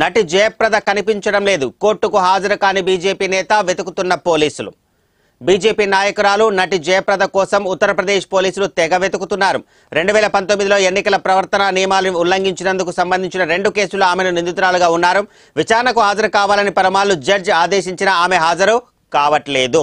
నటి జయప్రద కనిపించడం లేదు కోర్టుకు హాజరు కాని బీజేపీ నేత వెతుకుతున్న పోలీసులు బీజేపీ నాయకురాలు నటి జయప్రద కోసం ఉత్తరప్రదేశ్ పోలీసులు తెగ వెతుకుతున్నారు రెండు వేల పంతొమ్మిదిలో ఎన్నికల ప్రవర్తన నియమాలను ఉల్లంఘించినందుకు సంబంధించిన రెండు కేసులు ఆమెను నిందితురాలుగా ఉన్నారు విచారణకు హాజరు కావాలని పరమాలు జడ్జి ఆదేశించిన ఆమె హాజరు కావట్లేదు